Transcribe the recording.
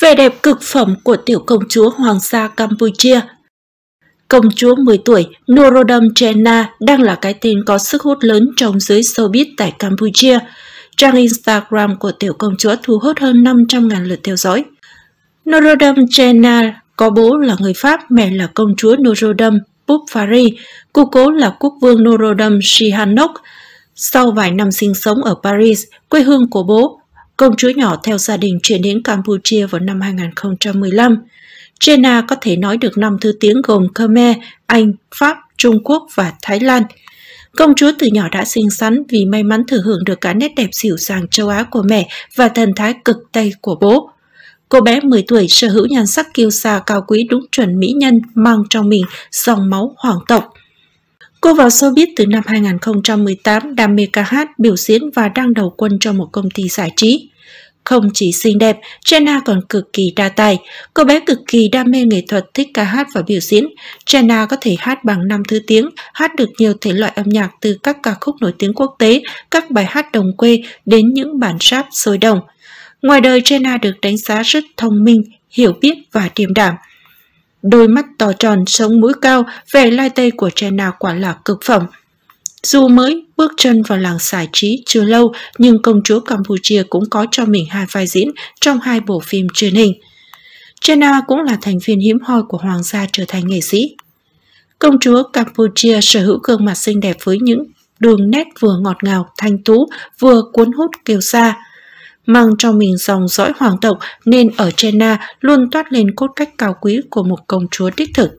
vẻ đẹp cực phẩm của tiểu công chúa Hoàng gia Campuchia. Công chúa 10 tuổi Norodom Chena đang là cái tên có sức hút lớn trong giới showbiz tại Campuchia. Trang Instagram của tiểu công chúa thu hút hơn 500.000 lượt theo dõi. Norodom Chena có bố là người Pháp, mẹ là công chúa Norodom Pupfari, cô cố là quốc vương Norodom Sihanouk. Sau vài năm sinh sống ở Paris, quê hương của bố, Công chúa nhỏ theo gia đình chuyển đến Campuchia vào năm 2015. Jenna có thể nói được năm thứ tiếng gồm Khmer, Anh, Pháp, Trung Quốc và Thái Lan. Công chúa từ nhỏ đã xinh xắn vì may mắn thừa hưởng được cả nét đẹp dịu dàng châu Á của mẹ và thần thái cực Tây của bố. Cô bé 10 tuổi sở hữu nhan sắc kiêu sa cao quý đúng chuẩn mỹ nhân mang trong mình dòng máu hoàng tộc. Cô vào showbiz từ năm 2018, đam mê ca hát, biểu diễn và đang đầu quân cho một công ty giải trí. Không chỉ xinh đẹp, Jenna còn cực kỳ đa tài. Cô bé cực kỳ đam mê nghệ thuật, thích ca hát và biểu diễn. Jenna có thể hát bằng 5 thứ tiếng, hát được nhiều thể loại âm nhạc từ các ca khúc nổi tiếng quốc tế, các bài hát đồng quê đến những bản sáp sôi động. Ngoài đời, Jenna được đánh giá rất thông minh, hiểu biết và tiềm đảm đôi mắt to tròn, sống mũi cao, vẻ lai tây của Jenna quả là cực phẩm. Dù mới bước chân vào làng giải trí chưa lâu, nhưng công chúa Campuchia cũng có cho mình hai vai diễn trong hai bộ phim truyền hình. Jenna cũng là thành viên hiếm hoi của hoàng gia trở thành nghệ sĩ. Công chúa Campuchia sở hữu gương mặt xinh đẹp với những đường nét vừa ngọt ngào, thanh tú, vừa cuốn hút kiều sa mang trong mình dòng dõi hoàng tộc nên ở Chena luôn toát lên cốt cách cao quý của một công chúa đích thực.